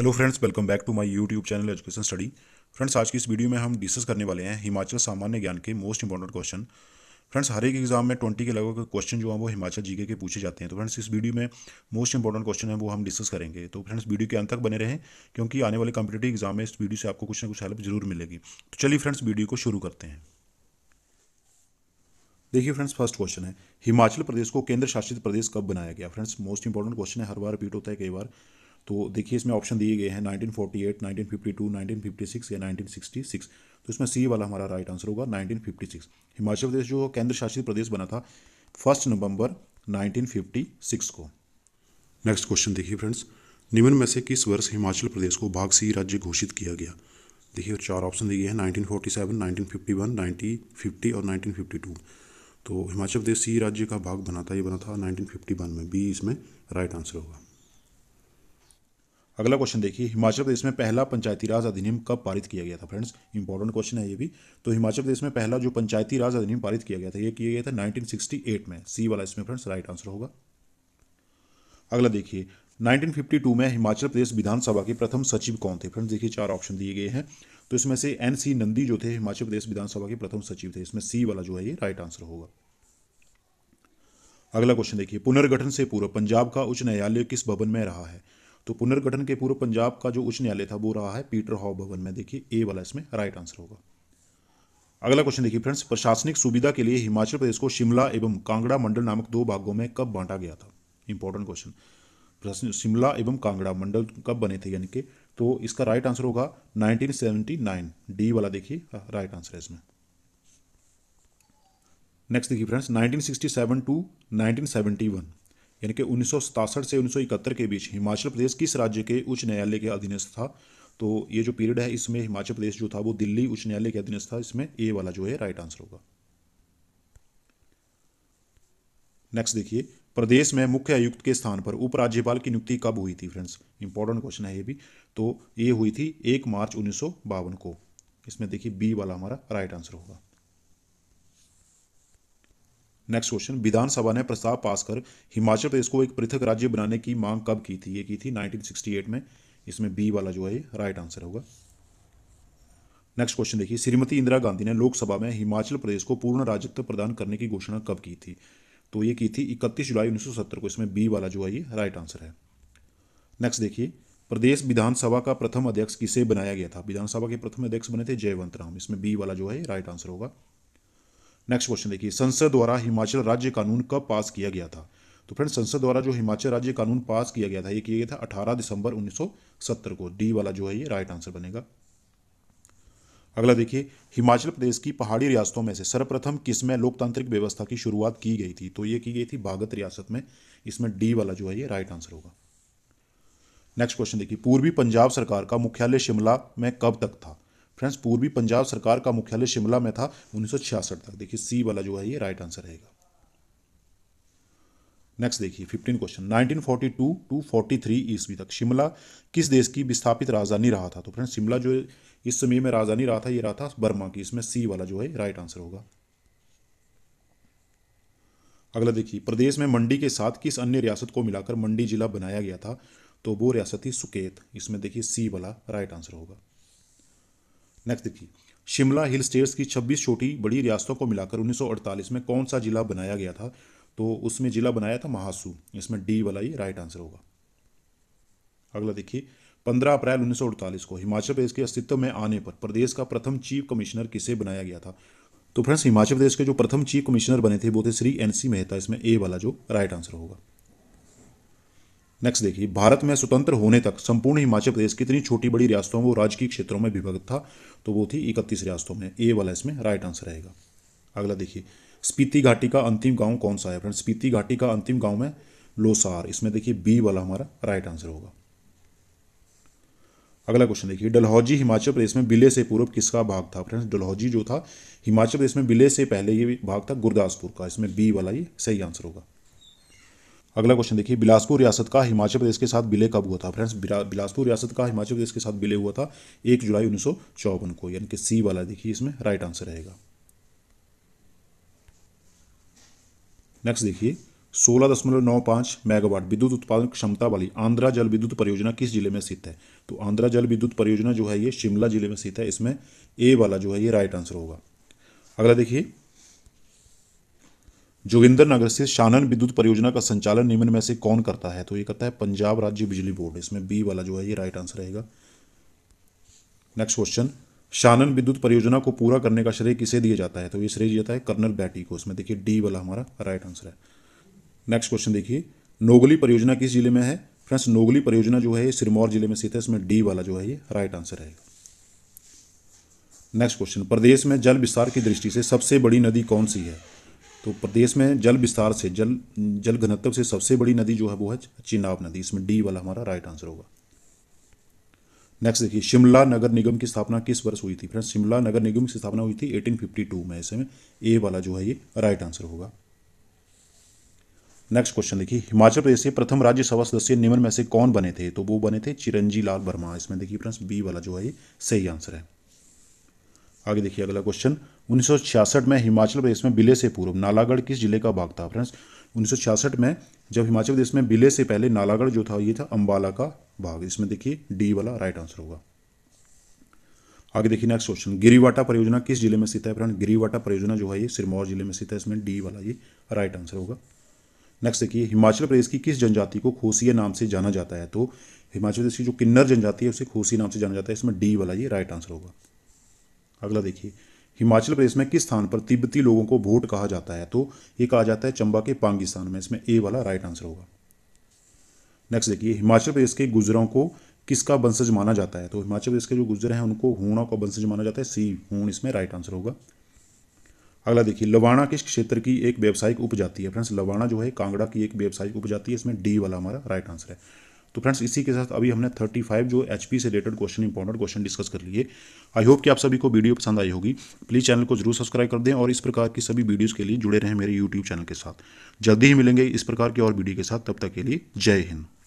hello friends welcome back to my YouTube channel education study friends आज की इस video में हम डिस्कस करने वाले हैं हिमाचल सामान्य ज्ञान के मोस्ट इंपॉर्टेंट क्वेश्चन फ्रेंड्स हर एक एग्जाम में ट्वेंटी के लगभग क्वेश्चन जो है वो हिमाचल जीके के पूछे जाते हैं तो फ्रेंड्स इस वीडियो में मोस्ट इंपॉर्टेंट क्वेश्चन है वो हम डिस्कस करेंगे तो फ्रेंड्स वीडियो के अंत तक बने रहें क्योंकि आने वाले कॉम्पिटेटिव एग्जाम में इस वीडियो से आपको कुछ ना कुछ हेल्प जरूर मिलेगी तो चलिए फ्रेंड्स वीडियो को शुरू करते हैं देखिए फ्रेंड्स फर्स्ट क्वेश्चन है हिमाचल प्रदेश को केंद्र शासित प्रदेश कब बनाया गया फ्रेंड्स मोस्ट इंपॉर्टेंट क्वेश्चन है हर बार रिपीट होता है कई बार तो देखिए इसमें ऑप्शन दिए गए हैं 1948, 1952, 1956 या 1966 तो इसमें सी वाला हमारा राइट आंसर होगा 1956 हिमाचल प्रदेश जो केंद्र शासित प्रदेश बना था फर्स्ट नवंबर 1956 को नेक्स्ट क्वेश्चन देखिए फ्रेंड्स निम्न में से किस वर्ष हिमाचल प्रदेश को भाग सी राज्य घोषित किया गया देखिए चार ऑप्शन दिए हैं 1947, 1951, 1950 और नाइनटीन तो हिमाचल प्रदेश सी राज्य का भाग बना था ये बना था 1951 में बी इसमें राइट आंसर होगा अगला क्वेश्चन देखिए हिमाचल प्रदेश में पहला पंचायती राज अधिनियम कब पारित किया गया था फ्रेंड्स इंपॉर्टेंट क्वेश्चन है ये भी तो हिमाचल प्रदेश में पहला जो पंचायती राज अधिनियम पारित किया गया था ये किया गया था 1968 में सी वाला इसमें फ्रेंड्स राइट आंसर होगा अगला देखिए 1952 में हिमाचल प्रदेश विधानसभा के प्रथम सचिव कौन थे फ्रेंड्स देखिए चार ऑप्शन दिए गए हैं तो इसमें से एन सी नंदी जो थे हिमाचल प्रदेश विधानसभा के प्रथम सचिव थे इसमें सी वाला जो है ये राइट आंसर होगा अगला क्वेश्चन देखिए पुनर्गठन से पूर्व पंजाब का उच्च न्यायालय किस भवन में रहा है तो पुनर्गठन के पूर्व पंजाब का जो उच्च न्यायालय था वो रहा है पीटर हॉ भवन में देखिए ए वाला इसमें राइट आंसर होगा अगला क्वेश्चन देखिए फ्रेंड्स प्रशासनिक सुविधा के लिए हिमाचल प्रदेश को शिमला एवं कांगड़ा मंडल नामक दो भागों में कब बांटा गया था इंपॉर्टेंट क्वेश्चन शिमला एवं कांगड़ा मंडल कब बने थे यानी कि तो इसका राइट आंसर होगा 1979 डी वाला देखिए राइट आंसर है इसमें नेक्स्ट देखिए फ्रेंड्स 1967 टू 1971 यानी कि उन्नीस से उन्नीस के बीच हिमाचल प्रदेश किस राज्य के उच्च न्यायालय के अधीनस्थ था तो ये जो पीरियड है इसमें हिमाचल प्रदेश जो था वो दिल्ली उच्च न्यायालय के अधीनस्थ था इसमें ए वाला जो है राइट आंसर होगा नेक्स्ट देखिए प्रदेश में मुख्य आयुक्त के स्थान पर उपराज्यपाल की नियुक्ति कब हुई थी फ्रेंड्स इंपॉर्टेंट क्वेश्चन है ये भी तो ये हुई थी एक मार्च उन्नीस को इसमें देखिए बी वाला हमारा राइट आंसर होगा नेक्स्ट क्वेश्चन विधानसभा ने प्रस्ताव पास कर हिमाचल प्रदेश को एक पृथक राज्य बनाने की मांग कब की थी ये की थी 1968 में इसमें बी वाला जो है राइट आंसर होगा नेक्स्ट क्वेश्चन देखिए श्रीमती इंदिरा गांधी ने लोकसभा में हिमाचल प्रदेश को पूर्ण राजत्व प्रदान करने की घोषणा कब की थी तो ये की थी इकतीस जुलाई उन्नीस को इसमें बी वाला जो है ये राइट आंसर है नेक्स्ट देखिए प्रदेश विधानसभा का प्रथम अध्यक्ष किसे बनाया गया था विधानसभा के प्रथम अध्यक्ष बने थे जयवंत राम इसमें बी वाला जो है राइट आंसर होगा नेक्स्ट क्वेश्चन देखिए संसद द्वारा हिमाचल राज्य कानून कब पास किया गया था तो फ्रेंड संसद द्वारा जो हिमाचल राज्य कानून पास किया गया था ये किया गया था 18 दिसंबर 1970 को डी वाला जो है ये राइट आंसर बनेगा अगला देखिए हिमाचल प्रदेश की पहाड़ी रियासतों में से सर्वप्रथम किसमें लोकतांत्रिक व्यवस्था की शुरुआत की गई थी तो ये की गई थी भागत रियासत में इसमें डी वाला जो है ये राइट आंसर होगा नेक्स्ट क्वेश्चन देखिए पूर्वी पंजाब सरकार का मुख्यालय शिमला में कब तक था फ्रेंड्स पूर्वी पंजाब सरकार का मुख्यालय शिमला में था उन्नीस तक देखिए सी वाला जो है ये राइट आंसर रहेगा नेक्स्ट देखिए फिफ्टीन क्वेश्चन 1942 टू 43 ईस्वी तक शिमला किस देश की विस्थापित राजधानी रहा था तो फ्रेंड्स शिमला जो इस समय में राजधानी रहा था ये रहा था बर्मा की इसमें सी वाला जो है राइट आंसर होगा अगला देखिए प्रदेश में मंडी के साथ किस अन्य रियासत को मिलाकर मंडी जिला बनाया गया था तो वो रियासत थी सुकेत इसमें देखिए सी वाला राइट आंसर होगा नेक्स्ट देखिए शिमला हिल स्टेट्स की 26 छोटी बड़ी रियासतों को मिलाकर 1948 में कौन सा जिला बनाया गया था तो उसमें जिला बनाया था महासू इसमें डी वाला ही राइट आंसर होगा अगला देखिए 15 अप्रैल 1948 को हिमाचल प्रदेश के अस्तित्व में आने पर प्रदेश का प्रथम चीफ कमिश्नर किसे बनाया गया था तो फ्रेंड्स हिमाचल प्रदेश के जो प्रथम चीफ कमिश्नर बने थे वो थे श्री एन मेहता इसमें ए वाला जो राइट आंसर होगा नेक्स्ट देखिए भारत में स्वतंत्र होने तक संपूर्ण हिमाचल प्रदेश कितनी छोटी बड़ी रियासतों वो राजकीय क्षेत्रों में विभक्त था तो वो थी इकतीस रियासतों में ए वाला इसमें राइट आंसर रहेगा अगला देखिए स्पीति घाटी का अंतिम गांव कौन सा है फ्रेंड स्पीति घाटी का अंतिम गांव है लोसार इसमें देखिए बी वाला हमारा राइट आंसर होगा अगला क्वेश्चन देखिए डलहौजी हिमाचल प्रदेश में बिले से पूर्व किसका भाग था फ्रेंड्स डलहौजी जो था हिमाचल प्रदेश में बिले से पहले ये भाग था गुरदासपुर का इसमें बी वाला ये सही आंसर होगा अगला क्वेश्चन देखिए बिलासपुर रियासत का हिमाचल प्रदेश के साथ विलय कब हुआ था फ्रेंड्स बिलासपुर रियासत का हिमाचल प्रदेश के साथ विलय हुआ था एक जुलाई उन्नीस को यानी कि सी वाला देखिए इसमें राइट आंसर रहेगा नेक्स्ट देखिए सोलह दशमलव नौ पांच मेगावाट विद्युत उत्पादन क्षमता वाली आंध्रा जल विद्युत परियोजना किस जिले में स्थित है तो आंध्रा जल विद्युत परियोजना जो है ये शिमला जिले में स्थित है इसमें ए वाला जो है ये राइट आंसर होगा अगला देखिए जोगिंदर नगर से शानन विद्युत परियोजना का संचालन निम्न में से कौन करता है तो ये करता है पंजाब राज्य बिजली बोर्ड इसमें बी वाला जो है ये राइट आंसर रहेगा नेक्स्ट क्वेश्चन शानन विद्युत परियोजना को पूरा करने का श्रेय किसे दिया जाता है तो ये श्रेय दिया जाता है कर्नल बैटी को इसमें देखिए डी वाला हमारा राइट आंसर है नेक्स्ट क्वेश्चन देखिए नोगली परियोजना किस जिले में है फ्रेंड्स नोगली परियोजना जो है ये सिरमौर जिले में स्थित है इसमें डी वाला जो है ये राइट आंसर रहेगा नेक्स्ट क्वेश्चन प्रदेश में जल विस्तार की दृष्टि से सबसे बड़ी नदी कौन सी है तो प्रदेश में जल विस्तार से जल जल घनत्व से सबसे बड़ी नदी जो है वो है चिनाब नदी इसमें डी वाला हमारा राइट आंसर होगा नेक्स्ट देखिए शिमला नगर निगम की स्थापना किस वर्ष हुई थी फ्रेंड शिमला नगर निगम की स्थापना हुई थी 1852 में ऐसे में ए वाला जो है ये राइट आंसर होगा नेक्स्ट क्वेश्चन देखिए हिमाचल प्रदेश के प्रथम राज्यसभा सदस्य निम्न में से कौन बने थे तो वो बने थे चिरंजी लाल वर्मा इसमें देखिए फ्रेंड्स बी वाला जो है ये सही आंसर है आगे देखिए अगला क्वेश्चन उन्नीस में हिमाचल प्रदेश में बिले से पूर्व नालागढ़ किस जिले का भाग था फ्रेंड्स उन्नीस में जब हिमाचल प्रदेश में बिले से पहले नालागढ़ जो था ये था अंबाला का भाग इसमें देखिए डी वाला राइट आंसर होगा आगे देखिए नेक्स्ट क्वेश्चन गिरीवाटा परियोजना किस जिले में स्थित है फ्रेंड गिरीवाटा परियोजना जो है ये सिरमौर जिले में स्थित है इसमें डी वाला ये राइट आंसर होगा नेक्स्ट देखिए हिमाचल प्रदेश की किस जनजाति को खोसिया नाम से जाना जाता है तो हिमाचल प्रदेश की जो किन्नर जनजाति है उसे खोसी नाम से जाना जाता है इसमें डी वाला ये राइट आंसर होगा अगला देखिए हिमाचल प्रदेश में किस स्थान पर तिब्बती लोगों को भोट कहा जाता है तो ये कहा जाता है चंबा के पांगिस्तान में इसमें ए वाला राइट आंसर होगा नेक्स्ट देखिए हिमाचल प्रदेश के गुजरों को किसका वंशज माना जाता है तो हिमाचल प्रदेश के जो गुजर हैं उनको हूणों का वंशज माना जाता है सी हूण इसमें राइट आंसर होगा अगला देखिए लवाणा किस क्षेत्र की एक व्यावसायिक उपजाति है फ्रेंड्स लवाणा जो है कांगड़ा की एक व्यावसायिक उपजाति है इसमें डी वाला हमारा राइट आंसर है तो फ्रेंड्स इसी के साथ अभी हमने 35 जो एच से related question important question discuss कर लिए आई होप कि आप सभी को वीडियो पसंद आई होगी प्लीज़ चैनल को जरूर सब्सक्राइब कर दें और इस प्रकार की सभी वीडियोज़ के लिए जुड़े रहें मेरे यूट्यूब चैनल के साथ जल्दी ही मिलेंगे इस प्रकार की और वीडियो के साथ तब तक के लिए जय हिंद